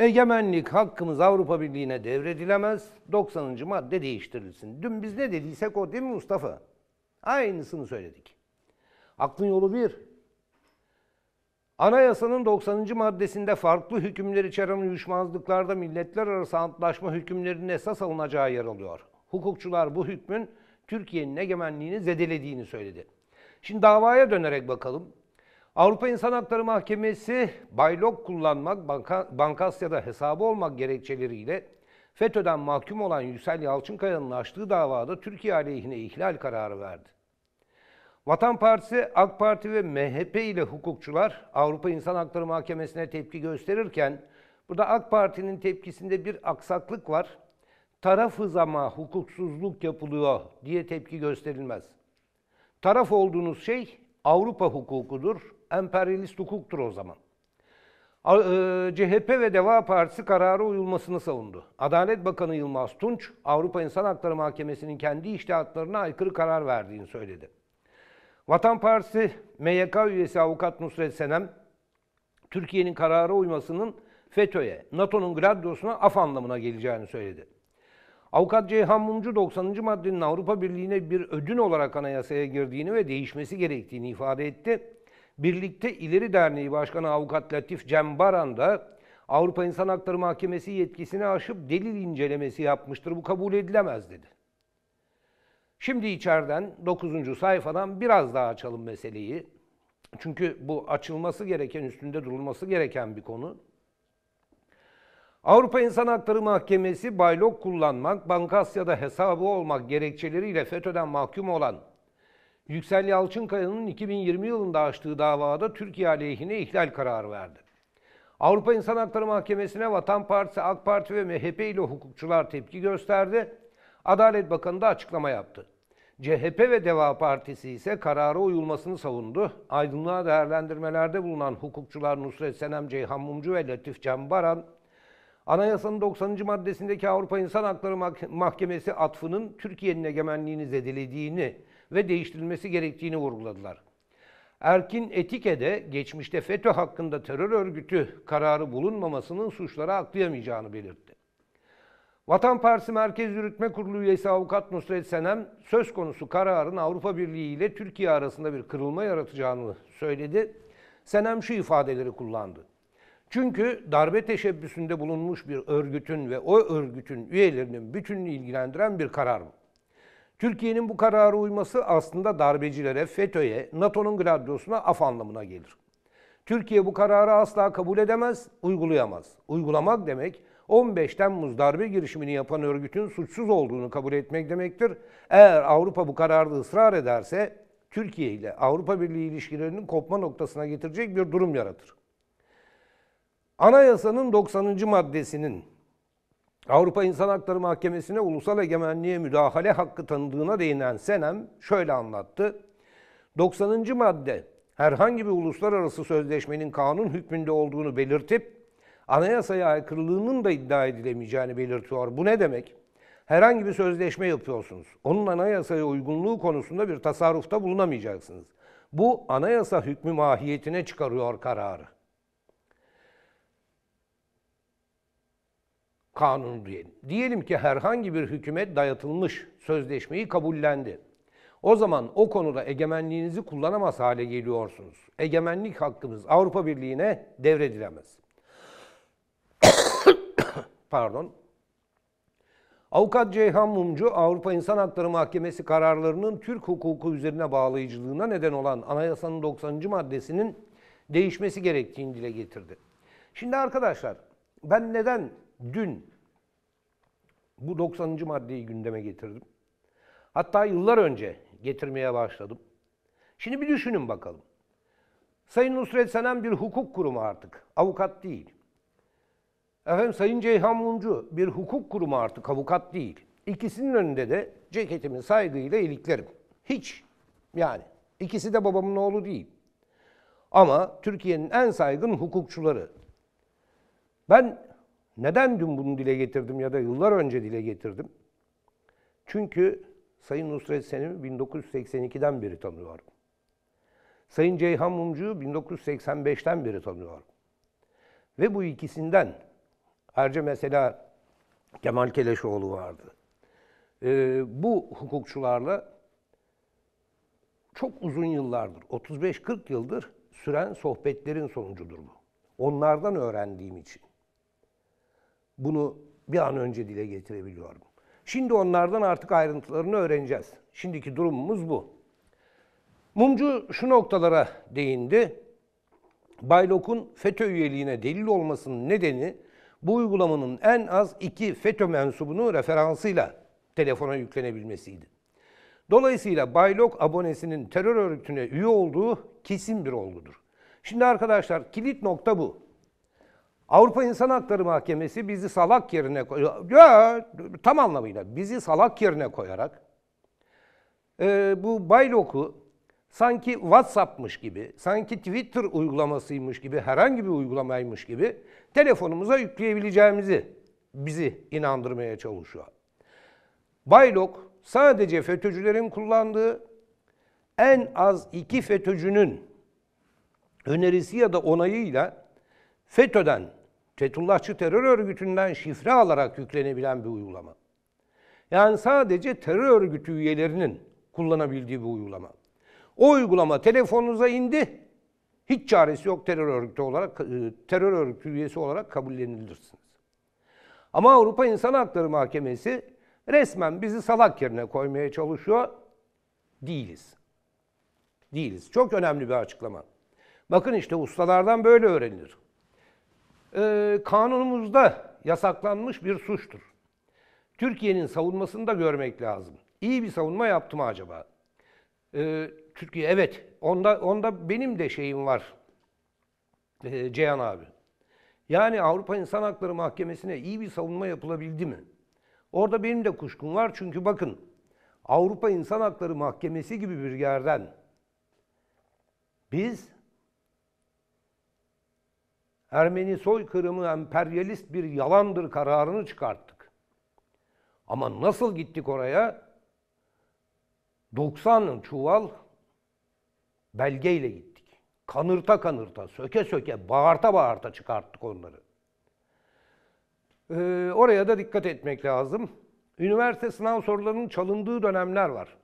Egemenlik hakkımız Avrupa Birliği'ne devredilemez. 90. madde değiştirilsin. Dün biz ne dediysek o değil mi Mustafa? Aynısını söyledik. Aklın yolu bir. Anayasanın 90. maddesinde farklı hükümler içeren uyuşmazlıklarda milletler arası antlaşma hükümlerinin esas alınacağı yer alıyor. Hukukçular bu hükmün Türkiye'nin egemenliğini zedelediğini söyledi. Şimdi davaya dönerek bakalım. Avrupa İnsan Hakları Mahkemesi baylok kullanmak, banka, Bankasya'da hesabı olmak gerekçeleriyle FETÖ'den mahkum olan Yüksel Yalçınkaya'nın açtığı davada Türkiye aleyhine ihlal kararı verdi. Vatan Partisi, AK Parti ve MHP ile hukukçular Avrupa İnsan Hakları Mahkemesi'ne tepki gösterirken burada AK Parti'nin tepkisinde bir aksaklık var. Tarafı zama hukuksuzluk yapılıyor diye tepki gösterilmez. Taraf olduğunuz şey Avrupa hukukudur emperyalist hukuktur o zaman. E, CHP ve Deva Partisi kararı uyulmasını savundu. Adalet Bakanı Yılmaz Tunç, Avrupa İnsan Hakları Mahkemesi'nin kendi iştihatlarına aykırı karar verdiğini söyledi. Vatan Partisi MYK üyesi avukat Nusret Senem, Türkiye'nin kararı uymasının FETÖ'ye, NATO'nun gladyosuna af anlamına geleceğini söyledi. Avukat Ceyhan Mumcu 90. maddenin Avrupa Birliği'ne bir ödün olarak anayasaya girdiğini ve değişmesi gerektiğini ifade etti. Birlikte İleri Derneği Başkanı Avukat Latif Cembaran da Avrupa İnsan Hakları Mahkemesi yetkisini aşıp delil incelemesi yapmıştır. Bu kabul edilemez dedi. Şimdi içeriden 9. sayfadan biraz daha açalım meseleyi. Çünkü bu açılması gereken, üstünde durulması gereken bir konu. Avrupa İnsan Hakları Mahkemesi baylok kullanmak, Bankasya'da hesabı olmak gerekçeleriyle FETÖ'den mahkum olan Yüksel Yalçınkaya'nın 2020 yılında açtığı davada Türkiye aleyhine ihlal kararı verdi. Avrupa İnsan Hakları Mahkemesi'ne Vatan Partisi, AK Parti ve MHP ile hukukçular tepki gösterdi. Adalet Bakanı da açıklama yaptı. CHP ve Deva Partisi ise karara uyulmasını savundu. Aydınlığa değerlendirmelerde bulunan hukukçular Nusret Senem Ceyhan Mumcu ve Latif Can Baran, Anayasanın 90. maddesindeki Avrupa İnsan Hakları Mahkemesi atfının Türkiye'nin egemenliğini zedelediğini ve değiştirilmesi gerektiğini vurguladılar. Erkin Etike'de geçmişte FETÖ hakkında terör örgütü kararı bulunmamasının suçlara aklayamayacağını belirtti. Vatan Partisi Merkez Yürütme Kurulu üyesi avukat Nusret Senem söz konusu kararın Avrupa Birliği ile Türkiye arasında bir kırılma yaratacağını söyledi. Senem şu ifadeleri kullandı. Çünkü darbe teşebbüsünde bulunmuş bir örgütün ve o örgütün üyelerinin bütününü ilgilendiren bir karar bu. Türkiye'nin bu karara uyması aslında darbecilere, FETÖ'ye, NATO'nun gladyosuna af anlamına gelir. Türkiye bu kararı asla kabul edemez, uygulayamaz. Uygulamak demek 15 Temmuz darbe girişimini yapan örgütün suçsuz olduğunu kabul etmek demektir. Eğer Avrupa bu kararda ısrar ederse Türkiye ile Avrupa Birliği ilişkilerinin kopma noktasına getirecek bir durum yaratır. Anayasanın 90. maddesinin Avrupa İnsan Hakları Mahkemesi'ne ulusal egemenliğe müdahale hakkı tanıdığına değinen Senem şöyle anlattı. 90. madde herhangi bir uluslararası sözleşmenin kanun hükmünde olduğunu belirtip anayasaya aykırılığının da iddia edilemeyeceğini belirtiyor. Bu ne demek? Herhangi bir sözleşme yapıyorsunuz. Onun anayasaya uygunluğu konusunda bir tasarrufta bulunamayacaksınız. Bu anayasa hükmü mahiyetine çıkarıyor kararı. kanunu diyelim. Diyelim ki herhangi bir hükümet dayatılmış sözleşmeyi kabullendi. O zaman o konuda egemenliğinizi kullanamaz hale geliyorsunuz. Egemenlik hakkımız Avrupa Birliği'ne devredilemez. Pardon. Avukat Ceyhan Mumcu, Avrupa İnsan Hakları Mahkemesi kararlarının Türk hukuku üzerine bağlayıcılığına neden olan anayasanın 90. maddesinin değişmesi gerektiğini dile getirdi. Şimdi arkadaşlar ben neden dün bu 90. maddeyi gündeme getirdim. Hatta yıllar önce getirmeye başladım. Şimdi bir düşünün bakalım. Sayın Nusret Senem bir hukuk kurumu artık. Avukat değil. Efendim Sayın Ceyhan Mumcu bir hukuk kurumu artık avukat değil. İkisinin önünde de ceketimi saygıyla iliklerim. Hiç. Yani ikisi de babamın oğlu değil. Ama Türkiye'nin en saygın hukukçuları. Ben neden dün bunu dile getirdim ya da yıllar önce dile getirdim? Çünkü Sayın Nusret Selim'i 1982'den beri tanıyorum. Sayın Ceyhan Mumcu'yu 1985'ten beri tanıyorum. Ve bu ikisinden ayrıca mesela Kemal Keleşoğlu vardı. Ee, bu hukukçularla çok uzun yıllardır, 35-40 yıldır süren sohbetlerin sonucudur bu. Onlardan öğrendiğim için bunu bir an önce dile getirebiliyorum. Şimdi onlardan artık ayrıntılarını öğreneceğiz. Şimdiki durumumuz bu. Mumcu şu noktalara değindi. Baylok'un FETÖ üyeliğine delil olmasının nedeni bu uygulamanın en az iki FETÖ mensubunu referansıyla telefona yüklenebilmesiydi. Dolayısıyla Baylok abonesinin terör örgütüne üye olduğu kesin bir olgudur. Şimdi arkadaşlar kilit nokta bu. Avrupa İnsan Hakları Mahkemesi bizi salak yerine ya, tam anlamıyla bizi salak yerine koyarak e, bu Baylok'u sanki WhatsApp'mış gibi, sanki Twitter uygulamasıymış gibi, herhangi bir uygulamaymış gibi telefonumuza yükleyebileceğimizi bizi inandırmaya çalışıyor. Baylok sadece FETÖ'cülerin kullandığı en az iki FETÖ'cünün önerisi ya da onayıyla FETÖ'den Fethullahçı terör örgütünden şifre alarak yüklenebilen bir uygulama. Yani sadece terör örgütü üyelerinin kullanabildiği bir uygulama. O uygulama telefonunuza indi. Hiç çaresi yok terör örgütü olarak, e, terör örgütü üyesi olarak kabullenilirsiniz. Ama Avrupa İnsan Hakları Mahkemesi resmen bizi salak yerine koymaya çalışıyor. Değiliz. Değiliz. Çok önemli bir açıklama. Bakın işte ustalardan böyle öğrenilir e, kanunumuzda yasaklanmış bir suçtur. Türkiye'nin savunmasını da görmek lazım. İyi bir savunma yaptı mı acaba? E, Türkiye evet. Onda onda benim de şeyim var. E, Ceyhan abi. Yani Avrupa İnsan Hakları Mahkemesi'ne iyi bir savunma yapılabildi mi? Orada benim de kuşkum var çünkü bakın Avrupa İnsan Hakları Mahkemesi gibi bir yerden biz Ermeni soykırımı emperyalist bir yalandır kararını çıkarttık. Ama nasıl gittik oraya? 90 çuval belgeyle gittik. Kanırta kanırta, söke söke, bağırta bağırta çıkarttık onları. Ee, oraya da dikkat etmek lazım. Üniversite sınav sorularının çalındığı dönemler var.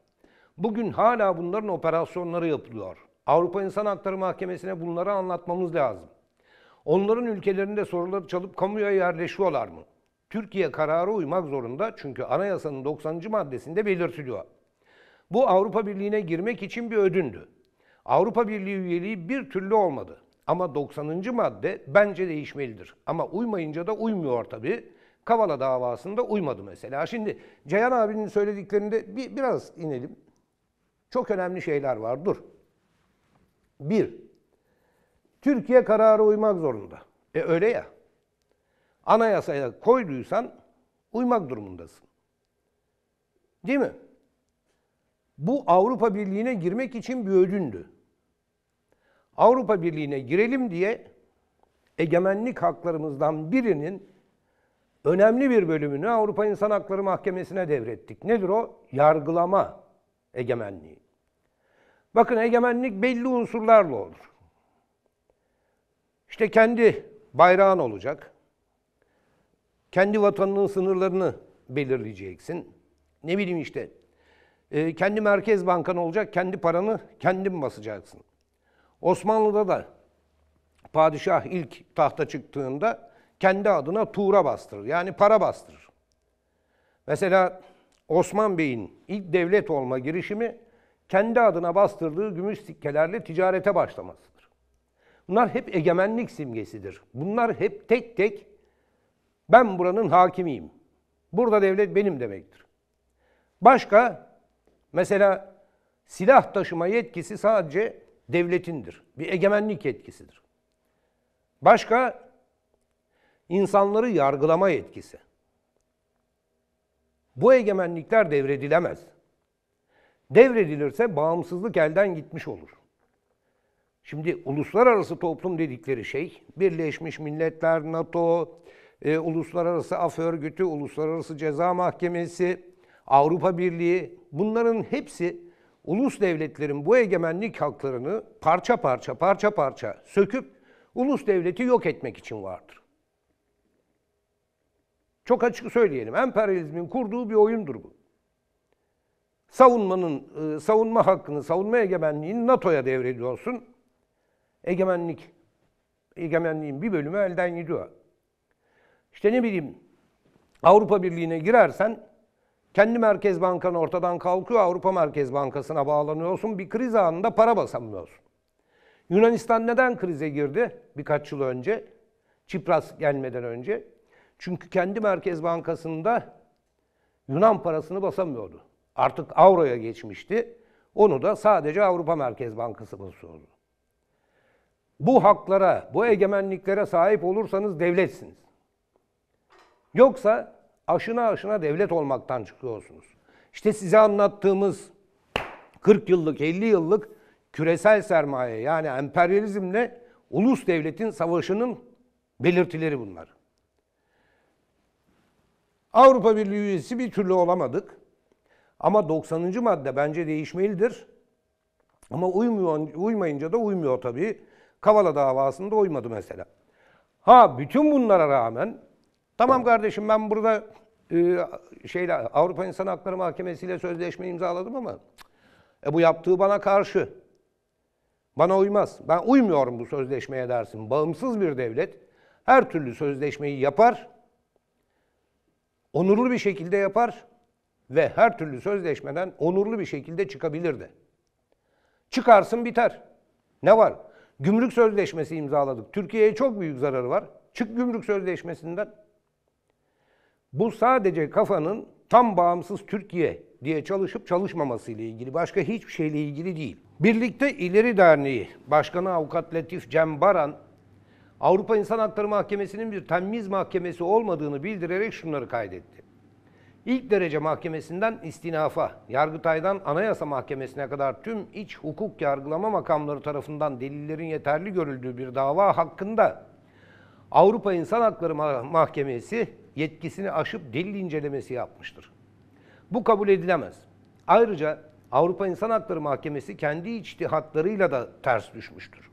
Bugün hala bunların operasyonları yapılıyor. Avrupa İnsan Hakları Mahkemesi'ne bunları anlatmamız lazım. Onların ülkelerinde soruları çalıp kamuya yerleşiyorlar mı? Türkiye kararı uymak zorunda çünkü anayasanın 90. maddesinde belirtiliyor. Bu Avrupa Birliği'ne girmek için bir ödündü. Avrupa Birliği üyeliği bir türlü olmadı. Ama 90. madde bence değişmelidir. Ama uymayınca da uymuyor tabii. Kavala davasında uymadı mesela. Şimdi Ceyhan abinin söylediklerinde bir, biraz inelim. Çok önemli şeyler var. Dur. Bir, Türkiye kararı uymak zorunda. E öyle ya. Anayasaya koyduysan uymak durumundasın. Değil mi? Bu Avrupa Birliği'ne girmek için bir ödündü. Avrupa Birliği'ne girelim diye egemenlik haklarımızdan birinin önemli bir bölümünü Avrupa İnsan Hakları Mahkemesi'ne devrettik. Nedir o? Yargılama egemenliği. Bakın egemenlik belli unsurlarla olur. İşte kendi bayrağın olacak. Kendi vatanının sınırlarını belirleyeceksin. Ne bileyim işte. E, kendi merkez bankan olacak, kendi paranı kendin basacaksın. Osmanlı'da da padişah ilk tahta çıktığında kendi adına tuğra bastırır. Yani para bastırır. Mesela Osman Bey'in ilk devlet olma girişimi kendi adına bastırdığı gümüş sikkelerle ticarete başlaması. Bunlar hep egemenlik simgesidir. Bunlar hep tek tek ben buranın hakimiyim. Burada devlet benim demektir. Başka mesela silah taşıma yetkisi sadece devletindir. Bir egemenlik yetkisidir. Başka insanları yargılama yetkisi. Bu egemenlikler devredilemez. Devredilirse bağımsızlık elden gitmiş olur. Şimdi uluslararası toplum dedikleri şey Birleşmiş Milletler, NATO, e, Uluslararası Af Örgütü, Uluslararası Ceza Mahkemesi, Avrupa Birliği bunların hepsi ulus devletlerin bu egemenlik haklarını parça parça parça parça söküp ulus devleti yok etmek için vardır. Çok açık söyleyelim. Emperyalizmin kurduğu bir oyundur bu. Savunmanın e, savunma hakkını, savunma egemenliğini NATO'ya devrediyorsun egemenlik, egemenliğin bir bölümü elden gidiyor. İşte ne bileyim Avrupa Birliği'ne girersen kendi Merkez Bankan ortadan kalkıyor, Avrupa Merkez Bankası'na bağlanıyorsun. Bir kriz anında para basamıyorsun. Yunanistan neden krize girdi birkaç yıl önce? Çipras gelmeden önce. Çünkü kendi Merkez Bankası'nda Yunan parasını basamıyordu. Artık avroya geçmişti. Onu da sadece Avrupa Merkez Bankası basıyordu. Bu haklara, bu egemenliklere sahip olursanız devletsiniz. Yoksa aşına aşına devlet olmaktan çıkıyorsunuz. İşte size anlattığımız 40 yıllık, 50 yıllık küresel sermaye yani emperyalizmle ulus devletin savaşının belirtileri bunlar. Avrupa Birliği üyesi bir türlü olamadık. Ama 90. madde bence değişmelidir. Ama uymuyor, uymayınca da uymuyor tabii. Kavala davasında oymadı mesela. Ha bütün bunlara rağmen tamam kardeşim ben burada e, şeyle Avrupa İnsan Hakları Mahkemesi ile sözleşme imzaladım ama e, bu yaptığı bana karşı. Bana uymaz. Ben uymuyorum bu sözleşmeye dersin. Bağımsız bir devlet her türlü sözleşmeyi yapar. Onurlu bir şekilde yapar ve her türlü sözleşmeden onurlu bir şekilde çıkabilirdi. Çıkarsın biter. Ne var? Gümrük sözleşmesi imzaladık. Türkiye'ye çok büyük zararı var. Çık gümrük sözleşmesinden. Bu sadece kafanın tam bağımsız Türkiye diye çalışıp çalışmaması ile ilgili. Başka hiçbir şeyle ilgili değil. Birlikte İleri Derneği Başkanı Avukat Latif Cem Baran, Avrupa İnsan Hakları Mahkemesi'nin bir temiz mahkemesi olmadığını bildirerek şunları kaydetti ilk derece mahkemesinden istinafa, Yargıtay'dan Anayasa Mahkemesi'ne kadar tüm iç hukuk yargılama makamları tarafından delillerin yeterli görüldüğü bir dava hakkında Avrupa İnsan Hakları Mahkemesi yetkisini aşıp delil incelemesi yapmıştır. Bu kabul edilemez. Ayrıca Avrupa İnsan Hakları Mahkemesi kendi içtihatlarıyla da ters düşmüştür.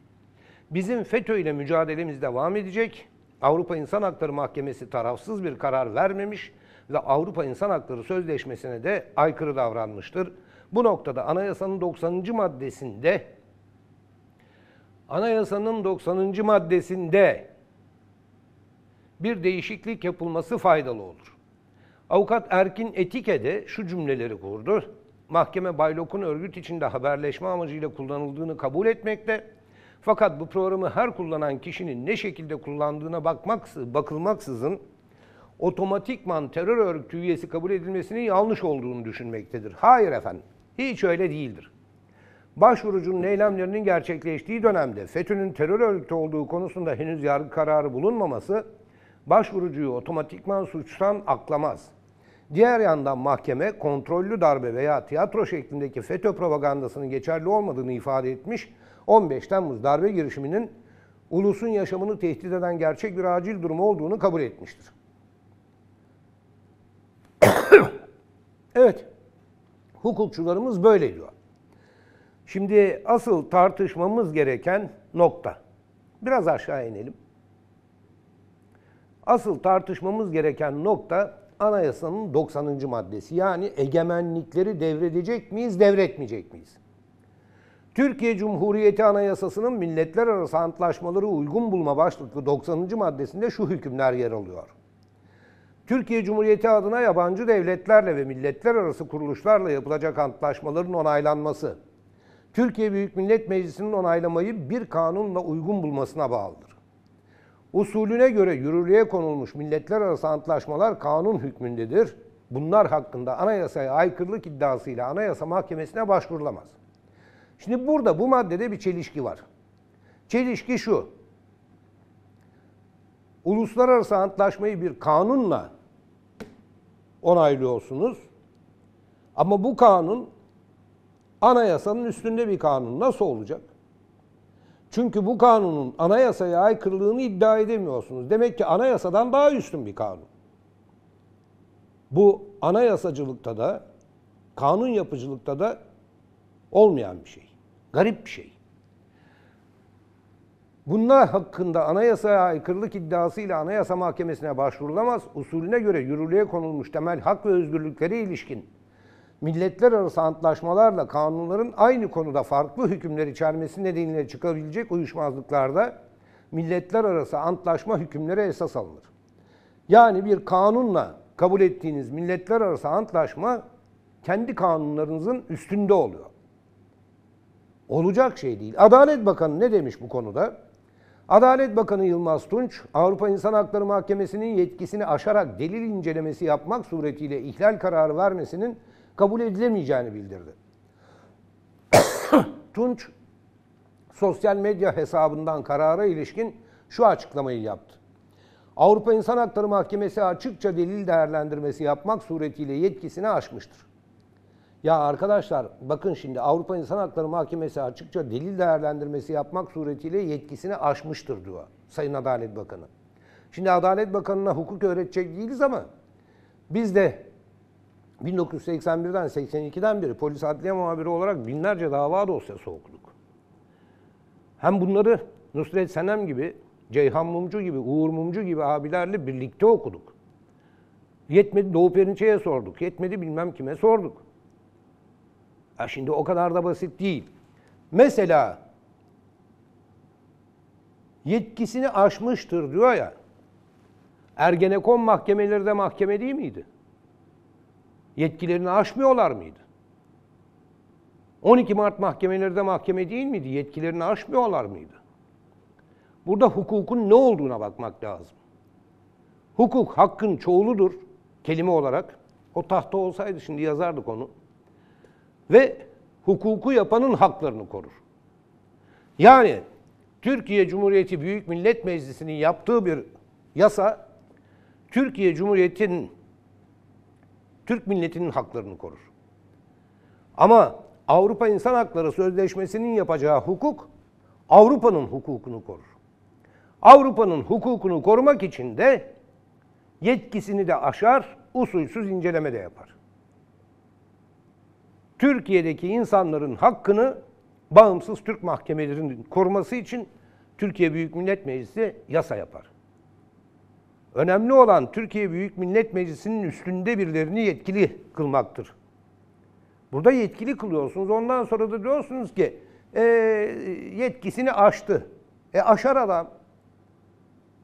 Bizim FETÖ ile mücadelemiz devam edecek. Avrupa İnsan Hakları Mahkemesi tarafsız bir karar vermemiş ve Avrupa İnsan Hakları Sözleşmesi'ne de aykırı davranmıştır. Bu noktada anayasanın 90. maddesinde anayasanın 90. maddesinde bir değişiklik yapılması faydalı olur. Avukat Erkin Etike de şu cümleleri kurdu. Mahkeme Baylok'un örgüt içinde haberleşme amacıyla kullanıldığını kabul etmekte. Fakat bu programı her kullanan kişinin ne şekilde kullandığına bakmaksız, bakılmaksızın otomatikman terör örgütü üyesi kabul edilmesinin yanlış olduğunu düşünmektedir. Hayır efendim. Hiç öyle değildir. Başvurucunun eylemlerinin gerçekleştiği dönemde FETÖ'nün terör örgütü olduğu konusunda henüz yargı kararı bulunmaması başvurucuyu otomatikman suçtan aklamaz. Diğer yandan mahkeme kontrollü darbe veya tiyatro şeklindeki FETÖ propagandasının geçerli olmadığını ifade etmiş. 15 Temmuz darbe girişiminin ulusun yaşamını tehdit eden gerçek bir acil durum olduğunu kabul etmiştir. evet, hukukçularımız böyle diyor. Şimdi asıl tartışmamız gereken nokta. Biraz aşağı inelim. Asıl tartışmamız gereken nokta anayasanın 90. maddesi. Yani egemenlikleri devredecek miyiz, devretmeyecek miyiz? Türkiye Cumhuriyeti Anayasası'nın milletler arası antlaşmaları uygun bulma başlıklı 90. maddesinde şu hükümler yer alıyor. Türkiye Cumhuriyeti adına yabancı devletlerle ve milletler arası kuruluşlarla yapılacak antlaşmaların onaylanması, Türkiye Büyük Millet Meclisi'nin onaylamayı bir kanunla uygun bulmasına bağlıdır. Usulüne göre yürürlüğe konulmuş milletler arası antlaşmalar kanun hükmündedir. Bunlar hakkında anayasaya aykırılık iddiasıyla anayasa mahkemesine başvurulamaz. Şimdi burada bu maddede bir çelişki var. Çelişki şu, uluslararası antlaşmayı bir kanunla onaylıyorsunuz. Ama bu kanun anayasanın üstünde bir kanun. Nasıl olacak? Çünkü bu kanunun anayasaya aykırılığını iddia edemiyorsunuz. Demek ki anayasadan daha üstün bir kanun. Bu anayasacılıkta da, kanun yapıcılıkta da olmayan bir şey. Garip bir şey. Bunlar hakkında anayasaya aykırılık iddiasıyla Anayasa Mahkemesi'ne başvurulamaz, usulüne göre yürürlüğe konulmuş temel hak ve özgürlükleri ilişkin milletler arası antlaşmalarla kanunların aynı konuda farklı hükümler içermesi nedeniyle çıkabilecek uyuşmazlıklarda milletler arası antlaşma hükümleri esas alınır. Yani bir kanunla kabul ettiğiniz milletler arası antlaşma kendi kanunlarınızın üstünde oluyor. Olacak şey değil. Adalet Bakanı ne demiş bu konuda? Adalet Bakanı Yılmaz Tunç, Avrupa İnsan Hakları Mahkemesi'nin yetkisini aşarak delil incelemesi yapmak suretiyle ihlal kararı vermesinin kabul edilemeyeceğini bildirdi. Tunç, sosyal medya hesabından karara ilişkin şu açıklamayı yaptı. Avrupa İnsan Hakları Mahkemesi açıkça delil değerlendirmesi yapmak suretiyle yetkisini aşmıştır. Ya arkadaşlar bakın şimdi Avrupa İnsan Hakları Mahkemesi açıkça delil değerlendirmesi yapmak suretiyle yetkisini aşmıştır diyor Sayın Adalet Bakanı. Şimdi Adalet Bakanı'na hukuk öğretecek değiliz ama biz de 1981'den 82'den beri polis adliye muhabiri olarak binlerce dava dosyası okuduk. Hem bunları Nusret Senem gibi, Ceyhan Mumcu gibi, Uğur Mumcu gibi abilerle birlikte okuduk. Yetmedi Doğu Perinçe'ye sorduk, yetmedi bilmem kime sorduk. Ha şimdi o kadar da basit değil. Mesela yetkisini aşmıştır diyor ya. Ergenekon mahkemeleri de mahkeme değil miydi? Yetkilerini aşmıyorlar mıydı? 12 Mart mahkemeleri de mahkeme değil miydi? Yetkilerini aşmıyorlar mıydı? Burada hukukun ne olduğuna bakmak lazım. Hukuk hakkın çoğuludur kelime olarak. O tahta olsaydı şimdi yazardık onu ve hukuku yapanın haklarını korur. Yani Türkiye Cumhuriyeti Büyük Millet Meclisi'nin yaptığı bir yasa Türkiye Cumhuriyeti'nin Türk milletinin haklarını korur. Ama Avrupa İnsan Hakları Sözleşmesi'nin yapacağı hukuk Avrupa'nın hukukunu korur. Avrupa'nın hukukunu korumak için de yetkisini de aşar, usulsüz inceleme de yapar. Türkiye'deki insanların hakkını bağımsız Türk mahkemelerinin koruması için Türkiye Büyük Millet Meclisi yasa yapar. Önemli olan Türkiye Büyük Millet Meclisi'nin üstünde birilerini yetkili kılmaktır. Burada yetkili kılıyorsunuz. Ondan sonra da diyorsunuz ki e, yetkisini aştı. E aşar adam.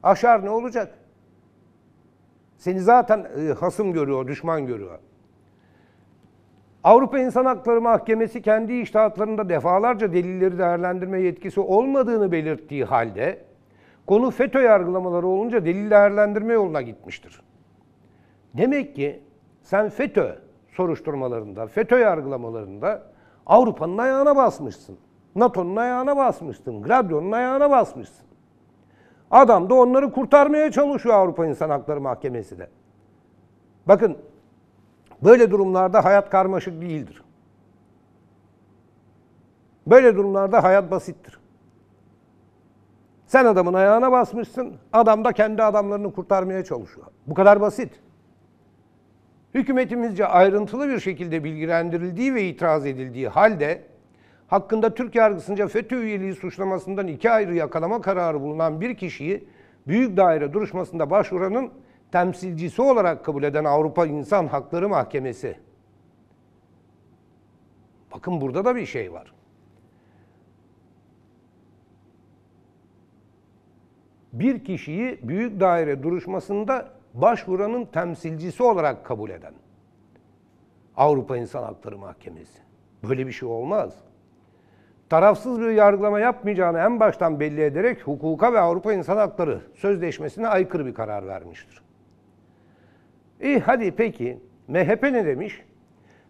Aşar ne olacak? Seni zaten e, hasım görüyor, düşman görüyor. Avrupa İnsan Hakları Mahkemesi kendi iştahatlarında defalarca delilleri değerlendirme yetkisi olmadığını belirttiği halde konu FETÖ yargılamaları olunca delil değerlendirme yoluna gitmiştir. Demek ki sen FETÖ soruşturmalarında, FETÖ yargılamalarında Avrupa'nın ayağına basmışsın. NATO'nun ayağına basmışsın. Gradyon'un ayağına basmışsın. Adam da onları kurtarmaya çalışıyor Avrupa İnsan Hakları Mahkemesi de. Bakın Böyle durumlarda hayat karmaşık değildir. Böyle durumlarda hayat basittir. Sen adamın ayağına basmışsın, adam da kendi adamlarını kurtarmaya çalışıyor. Bu kadar basit. Hükümetimizce ayrıntılı bir şekilde bilgilendirildiği ve itiraz edildiği halde hakkında Türk yargısınca FETÖ üyeliği suçlamasından iki ayrı yakalama kararı bulunan bir kişiyi büyük daire duruşmasında başvuranın temsilcisi olarak kabul eden Avrupa İnsan Hakları Mahkemesi. Bakın burada da bir şey var. Bir kişiyi büyük daire duruşmasında başvuranın temsilcisi olarak kabul eden Avrupa İnsan Hakları Mahkemesi. Böyle bir şey olmaz. Tarafsız bir yargılama yapmayacağını en baştan belli ederek hukuka ve Avrupa İnsan Hakları Sözleşmesi'ne aykırı bir karar vermiştir. İyi hadi peki. MHP ne demiş?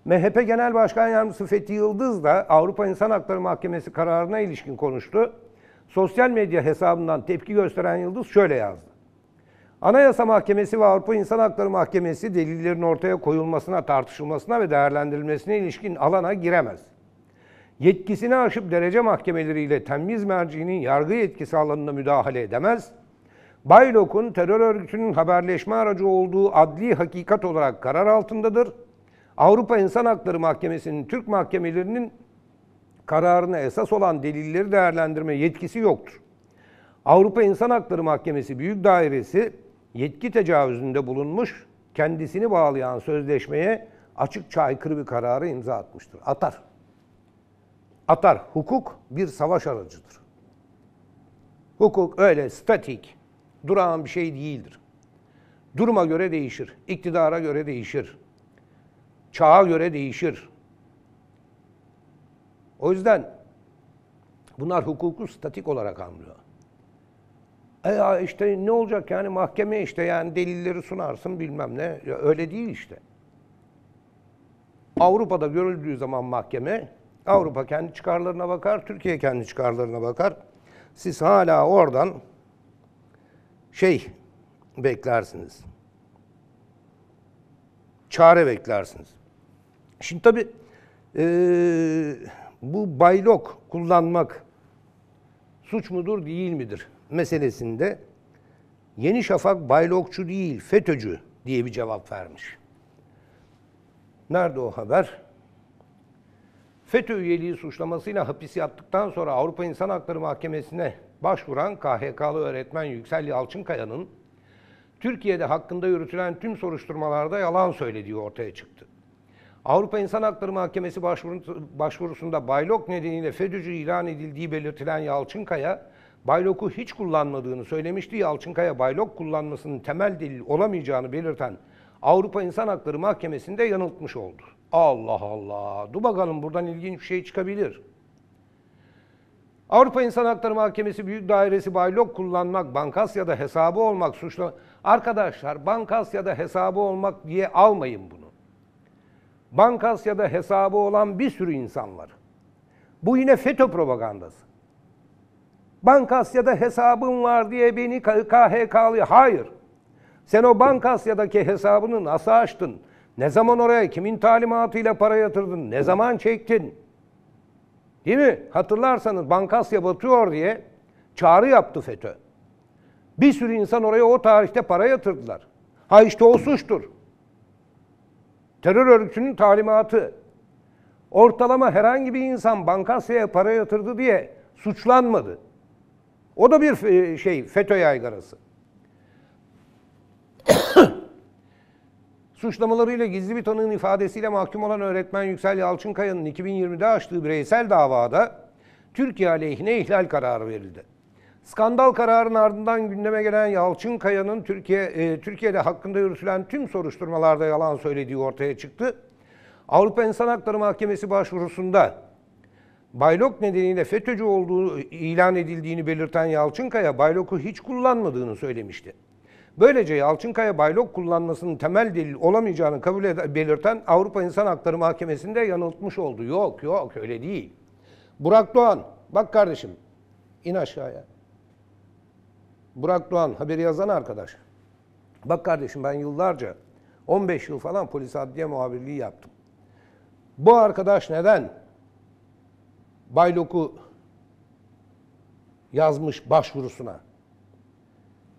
MHP Genel Başkan Yardımcısı Fethi Yıldız da Avrupa İnsan Hakları Mahkemesi kararına ilişkin konuştu. Sosyal medya hesabından tepki gösteren Yıldız şöyle yazdı. Anayasa Mahkemesi ve Avrupa İnsan Hakları Mahkemesi delillerin ortaya koyulmasına, tartışılmasına ve değerlendirilmesine ilişkin alana giremez. Yetkisini aşıp derece mahkemeleriyle temiz merciğinin yargı yetkisi alanına müdahale edemez.'' Baylok'un terör örgütünün haberleşme aracı olduğu adli hakikat olarak karar altındadır. Avrupa İnsan Hakları Mahkemesi'nin Türk mahkemelerinin kararına esas olan delilleri değerlendirme yetkisi yoktur. Avrupa İnsan Hakları Mahkemesi Büyük Dairesi yetki tecavüzünde bulunmuş, kendisini bağlayan sözleşmeye açıkça aykırı bir kararı imza atmıştır. Atar. Atar. Hukuk bir savaş aracıdır. Hukuk öyle statik, durağan bir şey değildir. Duruma göre değişir, iktidara göre değişir, çağa göre değişir. O yüzden bunlar hukuku statik olarak anlıyor. E ya işte ne olacak yani mahkeme işte yani delilleri sunarsın bilmem ne. Ya öyle değil işte. Avrupa'da görüldüğü zaman mahkeme Avrupa kendi çıkarlarına bakar, Türkiye kendi çıkarlarına bakar. Siz hala oradan şey beklersiniz. Çare beklersiniz. Şimdi tabii ee, bu baylok kullanmak suç mudur değil midir meselesinde Yeni Şafak baylokçu değil FETÖ'cü diye bir cevap vermiş. Nerede o haber? FETÖ üyeliği suçlamasıyla hapis yattıktan sonra Avrupa İnsan Hakları Mahkemesi'ne başvuran KHK'lı öğretmen Yüksel Yalçınkaya'nın Türkiye'de hakkında yürütülen tüm soruşturmalarda yalan söylediği ortaya çıktı. Avrupa İnsan Hakları Mahkemesi başvurusunda baylok nedeniyle FETÖ'cü ilan edildiği belirtilen Yalçınkaya, bayloku hiç kullanmadığını söylemişti. Yalçınkaya baylok kullanmasının temel delil olamayacağını belirten Avrupa İnsan Hakları Mahkemesi'nde yanıltmış oldu. Allah Allah. Dur bakalım buradan ilginç bir şey çıkabilir. Avrupa İnsan Hakları Mahkemesi Büyük Dairesi baylok kullanmak, Bankasya'da hesabı olmak suçlu. Arkadaşlar Bankasya'da hesabı olmak diye almayın bunu. Bankasya'da hesabı olan bir sürü insan var. Bu yine FETÖ propagandası. Bankasya'da hesabın var diye beni KHK'lı... Hayır. Sen o Bankasya'daki hesabını nasıl açtın? Ne zaman oraya, kimin talimatıyla para yatırdın? Ne zaman çektin? Değil mi? Hatırlarsanız Bankasya batıyor diye çağrı yaptı FETÖ. Bir sürü insan oraya o tarihte para yatırdılar. Ha işte o suçtur. Terör örgütünün talimatı. Ortalama herhangi bir insan Bankasya'ya para yatırdı diye suçlanmadı. O da bir e, şey FETÖ yaygarası. Suçlamalarıyla gizli bir tanığın ifadesiyle mahkum olan öğretmen Yüksel Yalçınkaya'nın 2020'de açtığı bireysel davada Türkiye aleyhine ihlal kararı verildi. Skandal kararın ardından gündeme gelen Yalçınkaya'nın Türkiye e, Türkiye'de hakkında yürütülen tüm soruşturmalarda yalan söylediği ortaya çıktı. Avrupa İnsan Hakları Mahkemesi başvurusunda baylok nedeniyle FETÖ'cü olduğu ilan edildiğini belirten Yalçınkaya bayloku hiç kullanmadığını söylemişti. Böylece Yalçınkaya baylok kullanmasının temel delil olamayacağını kabul belirten Avrupa İnsan Hakları Mahkemesi'nde yanıltmış oldu. Yok yok öyle değil. Burak Doğan bak kardeşim in aşağıya. Burak Doğan haberi yazan arkadaş. Bak kardeşim ben yıllarca 15 yıl falan polis adliye muhabirliği yaptım. Bu arkadaş neden Baylok'u yazmış başvurusuna?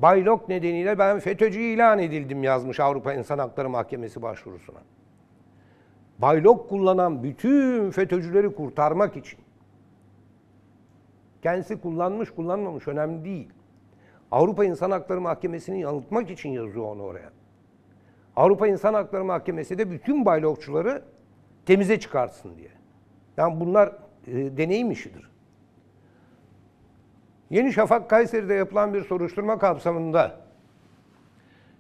Baylok nedeniyle ben FETÖ'cü ilan edildim yazmış Avrupa İnsan Hakları Mahkemesi başvurusuna. Baylok kullanan bütün FETÖ'cüleri kurtarmak için. Kendisi kullanmış kullanmamış önemli değil. Avrupa İnsan Hakları Mahkemesi'ni yanıltmak için yazıyor onu oraya. Avrupa İnsan Hakları Mahkemesi de bütün baylokçuları temize çıkarsın diye. Yani bunlar e, deneyim işidir. Yeni Şafak Kayseri'de yapılan bir soruşturma kapsamında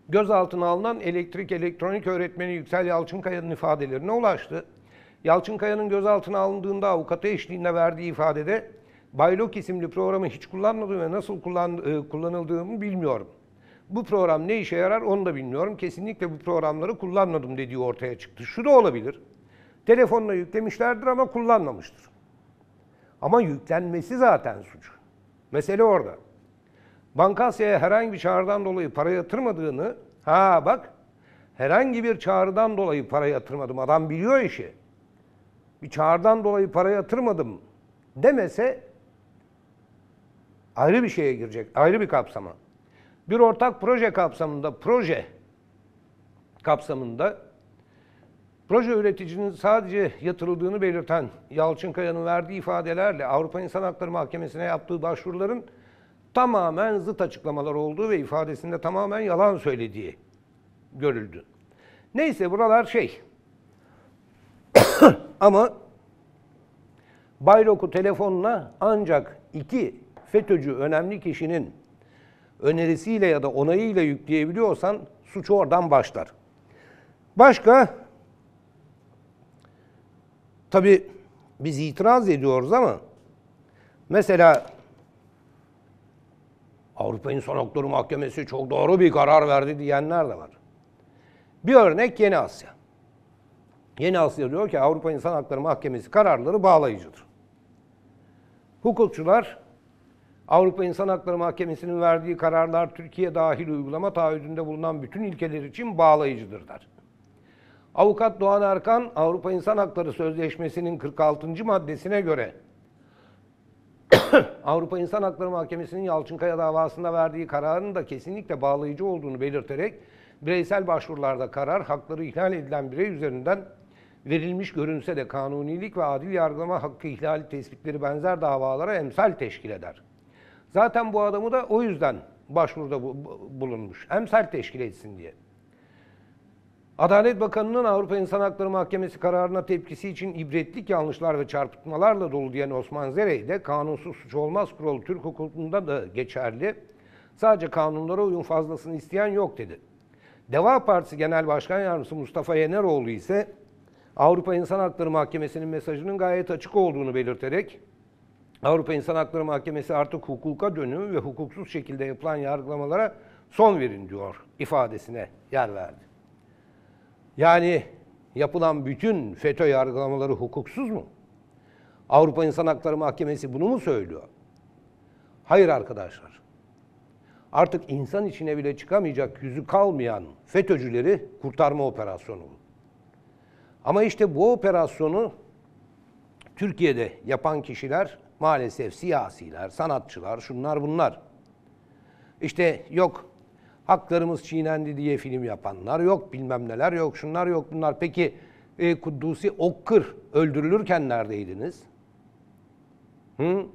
gözaltına alınan elektrik elektronik öğretmeni Yüksel Yalçınkaya'nın ifadelerine ulaştı. Yalçınkaya'nın gözaltına alındığında avukatı eşliğinde verdiği ifadede Baylok isimli programı hiç kullanmadım ve nasıl kullan, e, kullanıldığımı bilmiyorum. Bu program ne işe yarar onu da bilmiyorum. Kesinlikle bu programları kullanmadım dediği ortaya çıktı. Şu da olabilir. Telefonla yüklemişlerdir ama kullanmamıştır. Ama yüklenmesi zaten suç. Mesele orada. Bankasya'ya herhangi bir çağrıdan dolayı para yatırmadığını, ha bak herhangi bir çağrıdan dolayı para yatırmadım. Adam biliyor işi. Bir çağrıdan dolayı para yatırmadım demese ayrı bir şeye girecek, ayrı bir kapsama. Bir ortak proje kapsamında, proje kapsamında Proje üreticinin sadece yatırıldığını belirten Yalçın Kaya'nın verdiği ifadelerle Avrupa İnsan Hakları Mahkemesi'ne yaptığı başvuruların tamamen zıt açıklamalar olduğu ve ifadesinde tamamen yalan söylediği görüldü. Neyse buralar şey. Ama Bayrok'u telefonla ancak iki FETÖ'cü önemli kişinin önerisiyle ya da onayıyla yükleyebiliyorsan suç oradan başlar. Başka Tabi biz itiraz ediyoruz ama mesela Avrupa İnsan Hakları Mahkemesi çok doğru bir karar verdi diyenler de var. Bir örnek Yeni Asya. Yeni Asya diyor ki Avrupa İnsan Hakları Mahkemesi kararları bağlayıcıdır. Hukukçular Avrupa İnsan Hakları Mahkemesi'nin verdiği kararlar Türkiye dahil uygulama taahhüdünde bulunan bütün ülkeler için bağlayıcıdır der. Avukat Doğan Erkan Avrupa İnsan Hakları Sözleşmesi'nin 46. maddesine göre Avrupa İnsan Hakları Mahkemesi'nin Yalçınkaya davasında verdiği kararın da kesinlikle bağlayıcı olduğunu belirterek bireysel başvurularda karar hakları ihlal edilen birey üzerinden verilmiş görünse de kanunilik ve adil yargılama hakkı ihlali tespitleri benzer davalara emsal teşkil eder. Zaten bu adamı da o yüzden başvuruda bulunmuş. Emsal teşkil etsin diye. Adalet Bakanı'nın Avrupa İnsan Hakları Mahkemesi kararına tepkisi için ibretlik yanlışlar ve çarpıtmalarla dolu diyen Osman Zerey de kanunsuz suç olmaz kuralı Türk hukukunda da geçerli. Sadece kanunlara uyum fazlasını isteyen yok dedi. Deva Partisi Genel Başkan Yardımcısı Mustafa Yeneroğlu ise Avrupa İnsan Hakları Mahkemesi'nin mesajının gayet açık olduğunu belirterek Avrupa İnsan Hakları Mahkemesi artık hukuka dönüm ve hukuksuz şekilde yapılan yargılamalara son verin diyor ifadesine yer verdi. Yani yapılan bütün FETÖ yargılamaları hukuksuz mu? Avrupa İnsan Hakları Mahkemesi bunu mu söylüyor? Hayır arkadaşlar. Artık insan içine bile çıkamayacak yüzü kalmayan FETÖ'cüleri kurtarma operasyonu bu. Ama işte bu operasyonu Türkiye'de yapan kişiler maalesef siyasiler, sanatçılar, şunlar bunlar. İşte yok Haklarımız çiğnendi diye film yapanlar yok, bilmem neler yok, şunlar yok, bunlar. Peki e, Kuddusi Okkır öldürülürken neredeydiniz? Hı?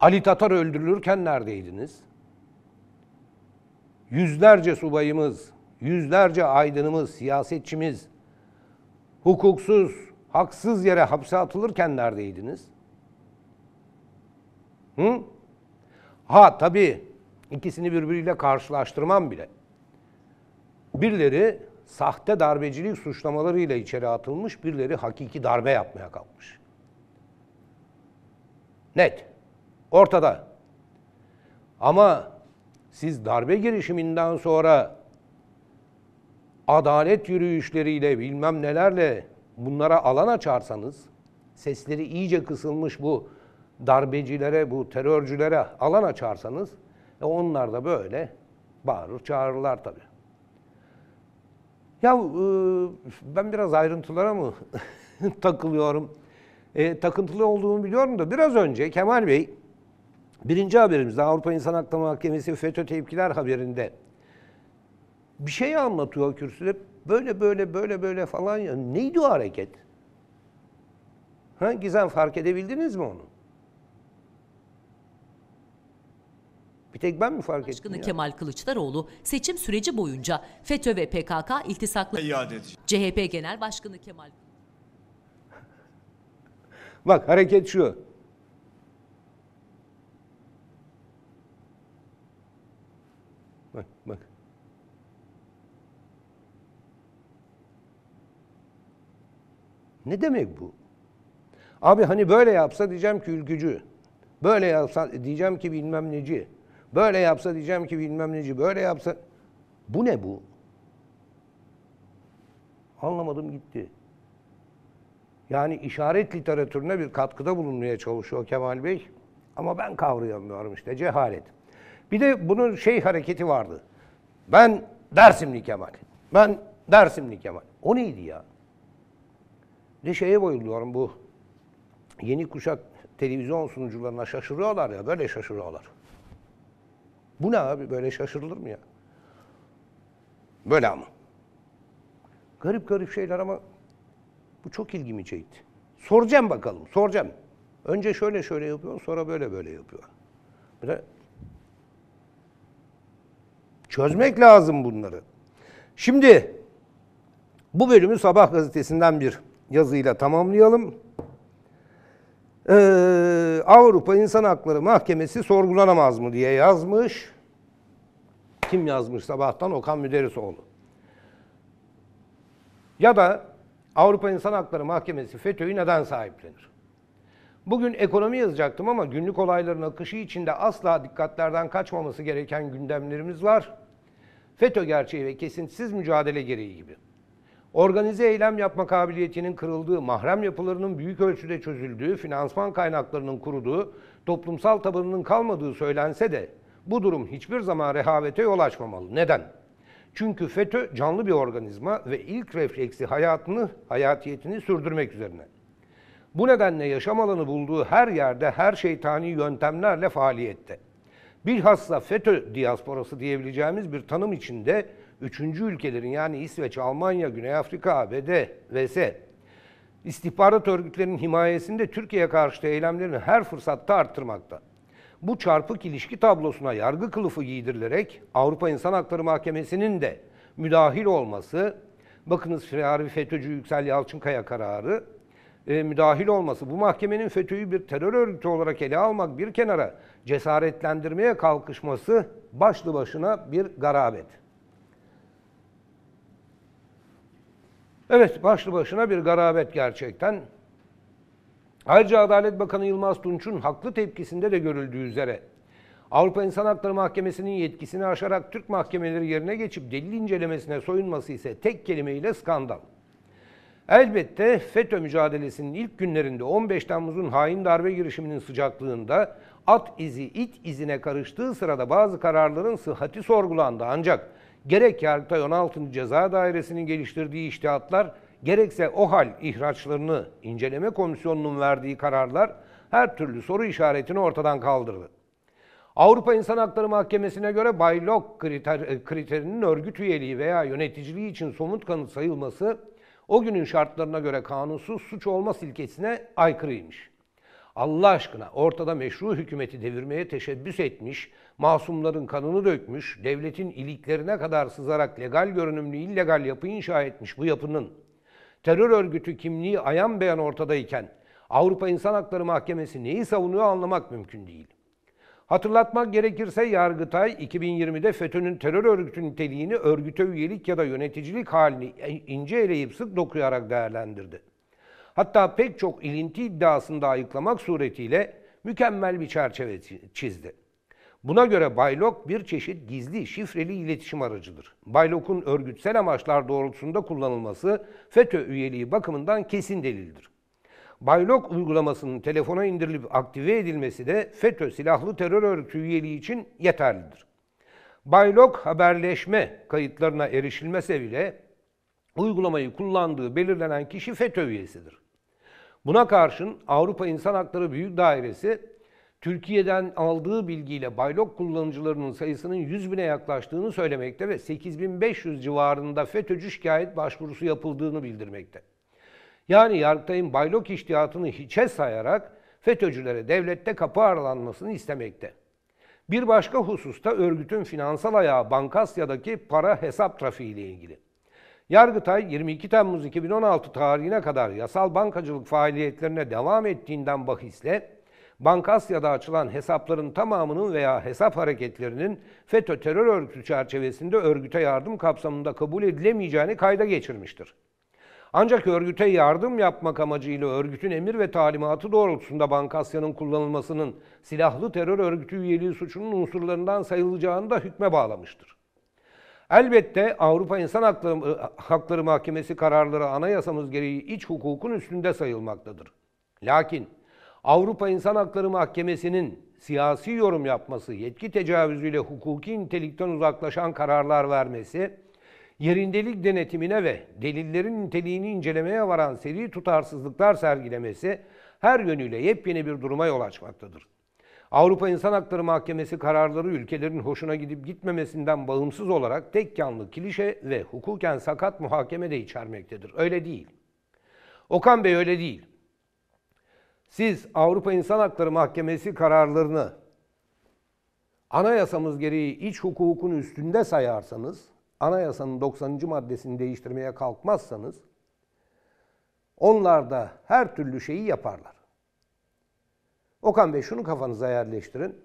Ali Tatar öldürülürken neredeydiniz? Yüzlerce subayımız, yüzlerce aydınımız, siyasetçimiz hukuksuz, haksız yere hapse atılırken neredeydiniz? Hı? Ha tabii İkisini birbiriyle karşılaştırmam bile. Birileri sahte darbecilik suçlamalarıyla içeri atılmış, birileri hakiki darbe yapmaya kalkmış. Net. Ortada. Ama siz darbe girişiminden sonra adalet yürüyüşleriyle bilmem nelerle bunlara alan açarsanız sesleri iyice kısılmış bu darbecilere, bu terörcülere alan açarsanız e onlar da böyle bağırır çağırırlar tabii. Ya e, ben biraz ayrıntılara mı takılıyorum? E, takıntılı olduğumu biliyorum da biraz önce Kemal Bey birinci haberimizde Avrupa İnsan Hakları Mahkemesi FETÖ tepkiler haberinde bir şey anlatıyor kürsüde. Böyle böyle böyle böyle falan ya. Neydi o hareket? Ha, Gizem fark edebildiniz mi onu? Bir tek ben mi fark ettim Başkanı Kemal Kılıçdaroğlu seçim süreci boyunca FETÖ ve PKK iltisaklı İade CHP Genel Başkanı Kemal Bak hareket şu. Bak bak. Ne demek bu? Abi hani böyle yapsa diyeceğim ki ülkücü. Böyle yapsa diyeceğim ki bilmem neci. Böyle yapsa diyeceğim ki bilmem neci böyle yapsa. Bu ne bu? Anlamadım gitti. Yani işaret literatürüne bir katkıda bulunmaya çalışıyor Kemal Bey. Ama ben kavrayamıyorum işte cehalet. Bir de bunun şey hareketi vardı. Ben Dersimli Kemal. Ben Dersimli Kemal. O neydi ya? De şeye bayılıyorum bu yeni kuşak televizyon sunucularına şaşırıyorlar ya böyle şaşırıyorlar. Bu ne abi? Böyle şaşırılır mı ya? Böyle ama. Garip garip şeyler ama bu çok ilgimi çekti. Soracağım bakalım, soracağım. Önce şöyle şöyle yapıyor, sonra böyle böyle yapıyor. Böyle çözmek lazım bunları. Şimdi bu bölümü Sabah gazetesinden bir yazıyla tamamlayalım e, Avrupa İnsan Hakları Mahkemesi sorgulanamaz mı diye yazmış. Kim yazmış sabahtan? Okan Müderrisoğlu. Ya da Avrupa İnsan Hakları Mahkemesi FETÖ'yü neden sahiplenir? Bugün ekonomi yazacaktım ama günlük olayların akışı içinde asla dikkatlerden kaçmaması gereken gündemlerimiz var. FETÖ gerçeği ve kesintisiz mücadele gereği gibi organize eylem yapma kabiliyetinin kırıldığı, mahrem yapılarının büyük ölçüde çözüldüğü, finansman kaynaklarının kuruduğu, toplumsal tabanının kalmadığı söylense de bu durum hiçbir zaman rehavete yol açmamalı. Neden? Çünkü FETÖ canlı bir organizma ve ilk refleksi hayatını, hayatiyetini sürdürmek üzerine. Bu nedenle yaşam alanı bulduğu her yerde her şeytani yöntemlerle faaliyette. Bilhassa FETÖ diasporası diyebileceğimiz bir tanım içinde üçüncü ülkelerin yani İsveç, Almanya, Güney Afrika, ABD vs. istihbarat örgütlerinin himayesinde Türkiye'ye karşı eylemlerini her fırsatta arttırmakta. Bu çarpık ilişki tablosuna yargı kılıfı giydirilerek Avrupa İnsan Hakları Mahkemesi'nin de müdahil olması, bakınız Firari FETÖ'cü Yüksel Yalçınkaya kararı, e, müdahil olması, bu mahkemenin FETÖ'yü bir terör örgütü olarak ele almak bir kenara cesaretlendirmeye kalkışması başlı başına bir garabet. Evet, başlı başına bir garabet gerçekten. Ayrıca Adalet Bakanı Yılmaz Tunç'un haklı tepkisinde de görüldüğü üzere Avrupa İnsan Hakları Mahkemesi'nin yetkisini aşarak Türk mahkemeleri yerine geçip delil incelemesine soyunması ise tek kelimeyle skandal. Elbette FETÖ mücadelesinin ilk günlerinde 15 Temmuz'un hain darbe girişiminin sıcaklığında at izi it izine karıştığı sırada bazı kararların sıhhati sorgulandı ancak Gerek Yargıtay 16. Ceza Dairesi'nin geliştirdiği iştihatlar, gerekse OHAL ihraçlarını inceleme komisyonunun verdiği kararlar her türlü soru işaretini ortadan kaldırdı. Avrupa İnsan Hakları Mahkemesi'ne göre baylok kriter, e, kriterinin örgüt üyeliği veya yöneticiliği için somut kanıt sayılması o günün şartlarına göre kanunsuz suç olma silkesine aykırıymış. Allah aşkına ortada meşru hükümeti devirmeye teşebbüs etmiş, masumların kanını dökmüş, devletin iliklerine kadar sızarak legal görünümlü illegal yapı inşa etmiş bu yapının terör örgütü kimliği ayan beyan ortadayken Avrupa İnsan Hakları Mahkemesi neyi savunuyor anlamak mümkün değil. Hatırlatmak gerekirse Yargıtay 2020'de FETÖ'nün terör örgütü niteliğini örgüte üyelik ya da yöneticilik halini ince eleyip sık dokuyarak değerlendirdi. Hatta pek çok ilinti iddiasını da ayıklamak suretiyle mükemmel bir çerçeve çizdi. Buna göre Baylok bir çeşit gizli şifreli iletişim aracıdır. Baylok'un örgütsel amaçlar doğrultusunda kullanılması FETÖ üyeliği bakımından kesin delildir. Baylok uygulamasının telefona indirilip aktive edilmesi de FETÖ silahlı terör örgütü üyeliği için yeterlidir. Baylok haberleşme kayıtlarına erişilmese bile uygulamayı kullandığı belirlenen kişi FETÖ üyesidir. Buna karşın Avrupa İnsan Hakları Büyük Dairesi Türkiye'den aldığı bilgiyle baylok kullanıcılarının sayısının 100 bine yaklaştığını söylemekte ve 8500 civarında FETÖ'cü şikayet başvurusu yapıldığını bildirmekte. Yani Yargıtay'ın baylok iştihatını hiçe sayarak FETÖ'cülere devlette kapı aralanmasını istemekte. Bir başka hususta örgütün finansal ayağı Bankasya'daki para hesap trafiği ile ilgili. Yargıtay 22 Temmuz 2016 tarihine kadar yasal bankacılık faaliyetlerine devam ettiğinden bahisle Bankasya'da açılan hesapların tamamının veya hesap hareketlerinin FETÖ terör örgütü çerçevesinde örgüte yardım kapsamında kabul edilemeyeceğini kayda geçirmiştir. Ancak örgüte yardım yapmak amacıyla örgütün emir ve talimatı doğrultusunda Bankasya'nın kullanılmasının silahlı terör örgütü üyeliği suçunun unsurlarından sayılacağını da hükme bağlamıştır. Elbette Avrupa İnsan Hakları, e, Hakları Mahkemesi kararları anayasamız gereği iç hukukun üstünde sayılmaktadır. Lakin Avrupa İnsan Hakları Mahkemesi'nin siyasi yorum yapması, yetki tecavüzüyle hukuki nitelikten uzaklaşan kararlar vermesi, yerindelik denetimine ve delillerin niteliğini incelemeye varan seri tutarsızlıklar sergilemesi her yönüyle yepyeni bir duruma yol açmaktadır. Avrupa İnsan Hakları Mahkemesi kararları ülkelerin hoşuna gidip gitmemesinden bağımsız olarak tek yanlı kilişe ve hukuken sakat muhakeme de içermektedir. Öyle değil. Okan Bey öyle değil. Siz Avrupa İnsan Hakları Mahkemesi kararlarını anayasamız gereği iç hukukun üstünde sayarsanız, anayasanın 90. maddesini değiştirmeye kalkmazsanız, onlar da her türlü şeyi yaparlar. Okan Bey şunu kafanıza yerleştirin.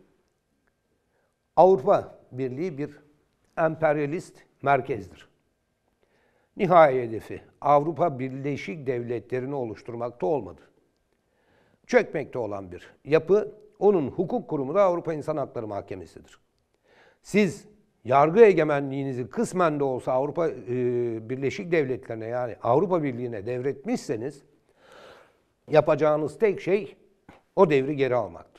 Avrupa Birliği bir emperyalist merkezdir. Nihai hedefi Avrupa Birleşik Devletleri'ni oluşturmakta olmadı çökmekte olan bir yapı. Onun hukuk kurumu da Avrupa İnsan Hakları Mahkemesi'dir. Siz yargı egemenliğinizi kısmen de olsa Avrupa e, Birleşik Devletleri'ne yani Avrupa Birliği'ne devretmişseniz yapacağınız tek şey o devri geri almaktır.